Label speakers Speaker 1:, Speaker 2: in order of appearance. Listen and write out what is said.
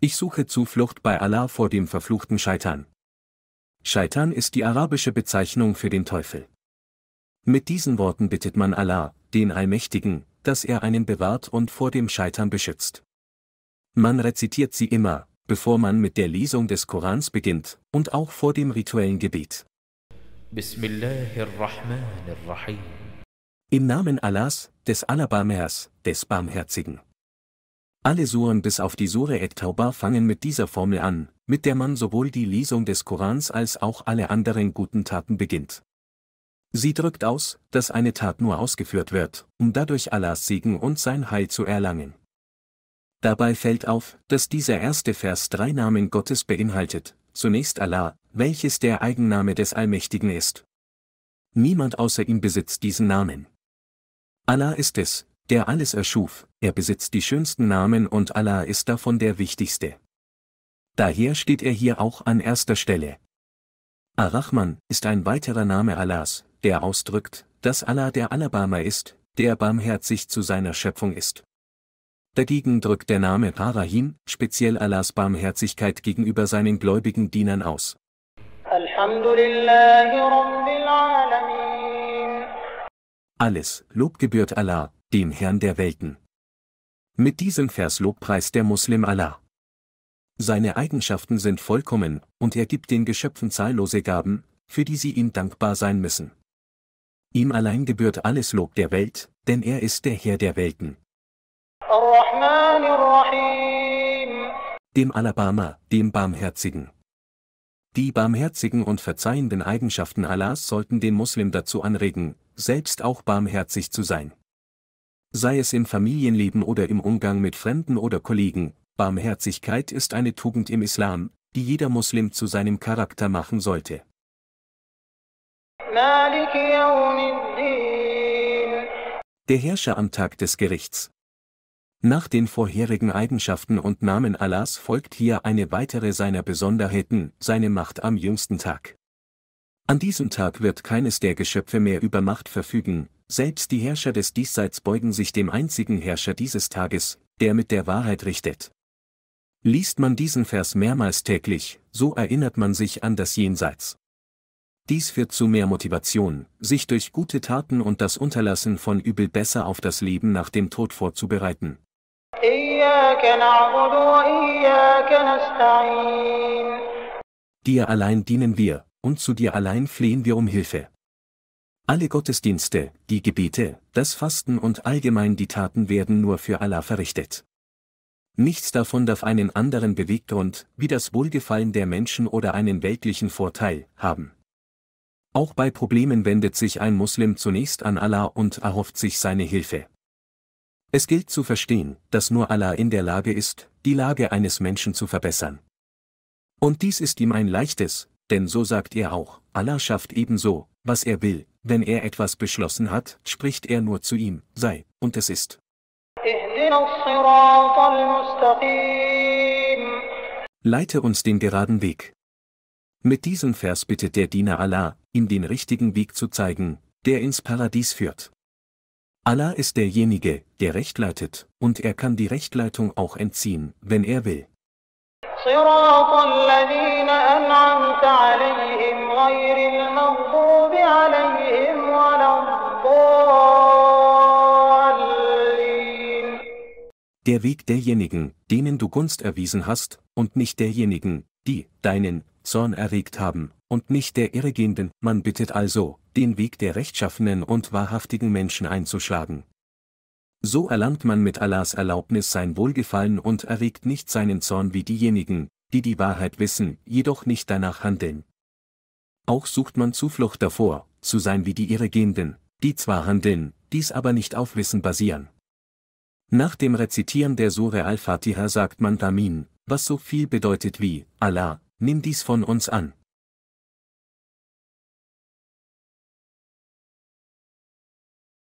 Speaker 1: Ich suche Zuflucht bei Allah vor dem verfluchten Scheitern. Scheitern ist die arabische Bezeichnung für den Teufel. Mit diesen Worten bittet man Allah, den Allmächtigen, dass er einen bewahrt und vor dem Scheitern beschützt. Man rezitiert sie immer, bevor man mit der Lesung des Korans beginnt und auch vor dem rituellen Gebet. Bismillahirrahmanirrahim. Im Namen Allahs, des Allerbarmers, des Barmherzigen. Alle Suren bis auf die Sure et-Tauba fangen mit dieser Formel an, mit der man sowohl die Lesung des Korans als auch alle anderen guten Taten beginnt. Sie drückt aus, dass eine Tat nur ausgeführt wird, um dadurch Allahs Segen und sein Heil zu erlangen. Dabei fällt auf, dass dieser erste Vers drei Namen Gottes beinhaltet, zunächst Allah, welches der Eigenname des Allmächtigen ist. Niemand außer ihm besitzt diesen Namen. Allah ist es, der alles erschuf, er besitzt die schönsten Namen und Allah ist davon der wichtigste. Daher steht er hier auch an erster Stelle. Ar-Rahman ist ein weiterer Name Allahs, der ausdrückt, dass Allah der Allerbarmer ist, der barmherzig zu seiner Schöpfung ist. Dagegen drückt der Name Parahim speziell Allahs Barmherzigkeit gegenüber seinen gläubigen Dienern aus.
Speaker 2: Alhamdulillahi Rabbil Alamin.
Speaker 1: Alles, Lob gebührt Allah, dem Herrn der Welten. Mit diesem Vers lobpreist der Muslim Allah. Seine Eigenschaften sind vollkommen, und er gibt den Geschöpfen zahllose Gaben, für die sie ihm dankbar sein müssen. Ihm allein gebührt alles Lob der Welt, denn er ist der Herr der Welten. Dem Alabama, dem Barmherzigen. Die barmherzigen und verzeihenden Eigenschaften Allahs sollten den Muslim dazu anregen, selbst auch barmherzig zu sein. Sei es im Familienleben oder im Umgang mit Fremden oder Kollegen, Barmherzigkeit ist eine Tugend im Islam, die jeder Muslim zu seinem Charakter machen sollte. Der Herrscher am Tag des Gerichts. Nach den vorherigen Eigenschaften und Namen Allahs folgt hier eine weitere seiner Besonderheiten, seine Macht am jüngsten Tag. An diesem Tag wird keines der Geschöpfe mehr über Macht verfügen, selbst die Herrscher des Diesseits beugen sich dem einzigen Herrscher dieses Tages, der mit der Wahrheit richtet. Liest man diesen Vers mehrmals täglich, so erinnert man sich an das Jenseits. Dies führt zu mehr Motivation, sich durch gute Taten und das Unterlassen von Übel besser auf das Leben nach dem Tod vorzubereiten. Dir allein dienen wir, und zu dir allein flehen wir um Hilfe. Alle Gottesdienste, die Gebete, das Fasten und allgemein die Taten werden nur für Allah verrichtet. Nichts davon darf einen anderen Beweggrund, wie das Wohlgefallen der Menschen oder einen weltlichen Vorteil, haben. Auch bei Problemen wendet sich ein Muslim zunächst an Allah und erhofft sich seine Hilfe. Es gilt zu verstehen, dass nur Allah in der Lage ist, die Lage eines Menschen zu verbessern. Und dies ist ihm ein leichtes, denn so sagt er auch, Allah schafft ebenso, was er will, wenn er etwas beschlossen hat, spricht er nur zu ihm, sei, und es ist. Leite uns den geraden Weg. Mit diesem Vers bittet der Diener Allah, ihm den richtigen Weg zu zeigen, der ins Paradies führt. Allah ist derjenige, der Recht leitet, und er kann die Rechtleitung auch entziehen, wenn er will.
Speaker 2: صراط الذين أنعمت عليهم غير المغضوب عليهم ولا
Speaker 1: Der Weg derjenigen, denen du Gunst erwiesen hast, und nicht derjenigen, die deinen Zorn erregt haben, und nicht der Irregehenden, man bittet also, den Weg der rechtschaffenen und wahrhaftigen Menschen einzuschlagen, so erlangt man mit Allahs Erlaubnis sein Wohlgefallen und erregt nicht seinen Zorn wie diejenigen, die die Wahrheit wissen, jedoch nicht danach handeln. Auch sucht man Zuflucht davor, zu sein wie die Irregehenden, die zwar handeln, dies aber nicht auf Wissen basieren. Nach dem Rezitieren der Sure al-Fatiha sagt man Amin, was so viel bedeutet wie, Allah, nimm dies von uns an.